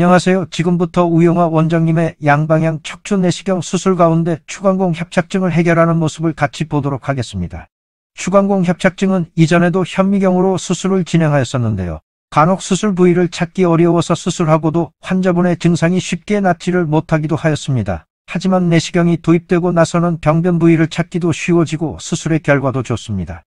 안녕하세요. 지금부터 우영화 원장님의 양방향 척추 내시경 수술 가운데 추간공 협착증을 해결하는 모습을 같이 보도록 하겠습니다. 추간공 협착증은 이전에도 현미경으로 수술을 진행하였었는데요. 간혹 수술 부위를 찾기 어려워서 수술하고도 환자분의 증상이 쉽게 낫지를 못하기도 하였습니다. 하지만 내시경이 도입되고 나서는 병변 부위를 찾기도 쉬워지고 수술의 결과도 좋습니다.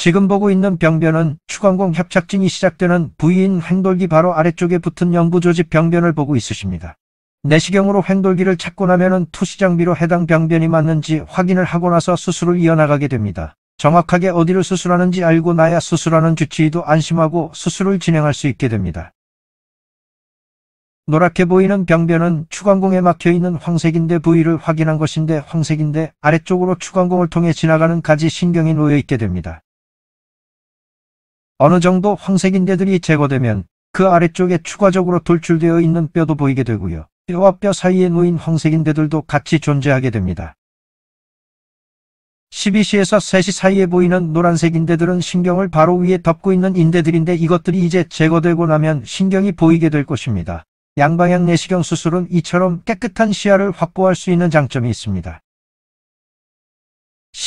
지금 보고 있는 병변은 추광공 협착증이 시작되는 부위인 횡돌기 바로 아래쪽에 붙은 영부조지 병변을 보고 있으십니다. 내시경으로 횡돌기를 찾고 나면은 투시장비로 해당 병변이 맞는지 확인을 하고 나서 수술을 이어나가게 됩니다. 정확하게 어디를 수술하는지 알고 나야 수술하는 주치의도 안심하고 수술을 진행할 수 있게 됩니다. 노랗게 보이는 병변은 추광공에 막혀있는 황색인대 부위를 확인한 것인데 황색인대 아래쪽으로 추광공을 통해 지나가는 가지 신경이 놓여있게 됩니다. 어느 정도 황색인대들이 제거되면 그 아래쪽에 추가적으로 돌출되어 있는 뼈도 보이게 되고요. 뼈와 뼈 사이에 놓인 황색인대들도 같이 존재하게 됩니다. 12시에서 3시 사이에 보이는 노란색 인대들은 신경을 바로 위에 덮고 있는 인대들인데 이것들이 이제 제거되고 나면 신경이 보이게 될 것입니다. 양방향 내시경 수술은 이처럼 깨끗한 시야를 확보할 수 있는 장점이 있습니다.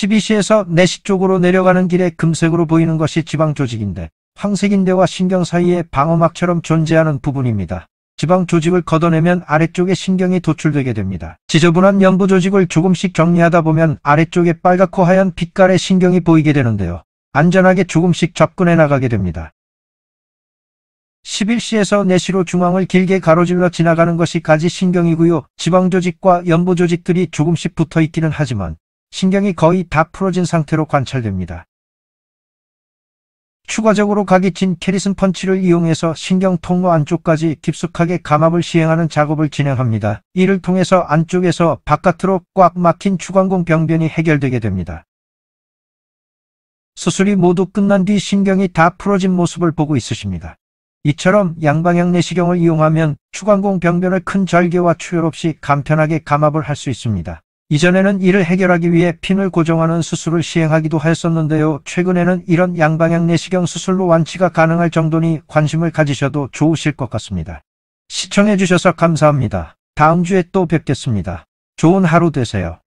12시에서 4시 쪽으로 내려가는 길에 금색으로 보이는 것이 지방조직인데 황색인대와 신경 사이에 방어막처럼 존재하는 부분입니다. 지방조직을 걷어내면 아래쪽에 신경이 도출되게 됩니다. 지저분한 연부조직을 조금씩 정리하다 보면 아래쪽에 빨갛고 하얀 빛깔의 신경이 보이게 되는데요. 안전하게 조금씩 접근해 나가게 됩니다. 11시에서 4시로 중앙을 길게 가로질러 지나가는 것이 가지 신경이고요. 지방조직과 연부조직들이 조금씩 붙어 있기는 하지만 신경이 거의 다 풀어진 상태로 관찰됩니다. 추가적으로 각이 진 캐리슨 펀치를 이용해서 신경 통로 안쪽까지 깊숙하게 감압을 시행하는 작업을 진행합니다. 이를 통해서 안쪽에서 바깥으로 꽉 막힌 추관공 병변이 해결되게 됩니다. 수술이 모두 끝난 뒤 신경이 다 풀어진 모습을 보고 있으십니다. 이처럼 양방향 내시경을 이용하면 추관공 병변을 큰 절개와 출혈 없이 간편하게 감압을 할 수 있습니다. 이전에는 이를 해결하기 위해 핀을 고정하는 수술을 시행하기도 했었는데요. 최근에는 이런 양방향 내시경 수술로 완치가 가능할 정도니 관심을 가지셔도 좋으실 것 같습니다. 시청해주셔서 감사합니다. 다음 주에 또 뵙겠습니다. 좋은 하루 되세요.